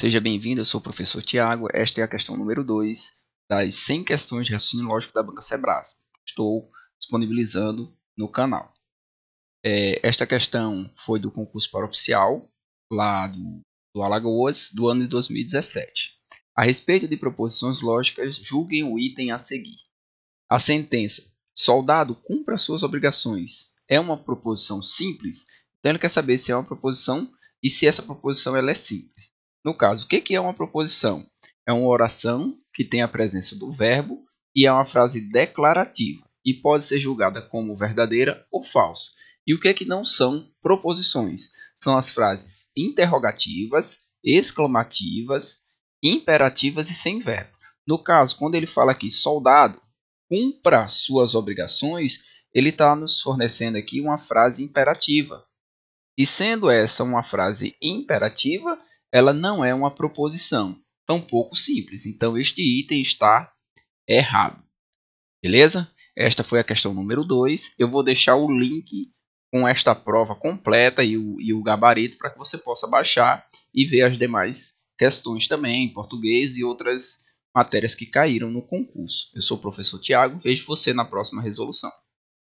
Seja bem-vindo, eu sou o professor Tiago. Esta é a questão número 2 das 100 questões de raciocínio lógico da Banca Sebrasp. Estou disponibilizando no canal. É, esta questão foi do concurso para oficial, lá do, do Alagoas, do ano de 2017. A respeito de proposições lógicas, julguem o item a seguir. A sentença soldado cumpra suas obrigações é uma proposição simples, então ele quer saber se é uma proposição e se essa proposição ela é simples. No caso, o que é uma proposição? É uma oração que tem a presença do verbo e é uma frase declarativa e pode ser julgada como verdadeira ou falsa. E o que é que não são proposições? São as frases interrogativas, exclamativas, imperativas e sem verbo. No caso, quando ele fala aqui soldado, cumpra suas obrigações, ele está nos fornecendo aqui uma frase imperativa. E sendo essa uma frase imperativa, ela não é uma proposição, tampouco simples. Então, este item está errado. Beleza? Esta foi a questão número 2. Eu vou deixar o link com esta prova completa e o, e o gabarito para que você possa baixar e ver as demais questões também, em português e outras matérias que caíram no concurso. Eu sou o professor Tiago, vejo você na próxima resolução.